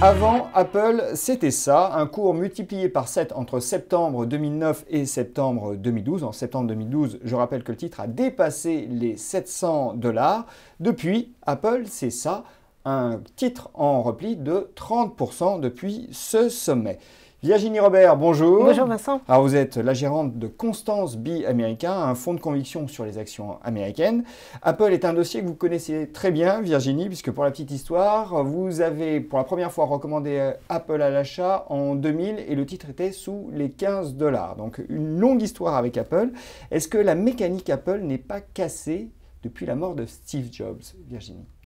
Avant Apple, c'était ça, un cours multiplié par 7 entre septembre 2009 et septembre 2012. En septembre 2012, je rappelle que le titre a dépassé les 700 dollars. Depuis, Apple, c'est ça, un titre en repli de 30% depuis ce sommet. Virginie Robert, bonjour. Bonjour Vincent. Alors vous êtes la gérante de Constance B Américain, un fonds de conviction sur les actions américaines. Apple est un dossier que vous connaissez très bien, Virginie, puisque pour la petite histoire, vous avez pour la première fois recommandé euh, Apple à l'achat en 2000 et le titre était sous les 15 dollars. Donc une longue histoire avec Apple. Est-ce que la mécanique Apple n'est pas cassée depuis la mort de Steve Jobs, Virginie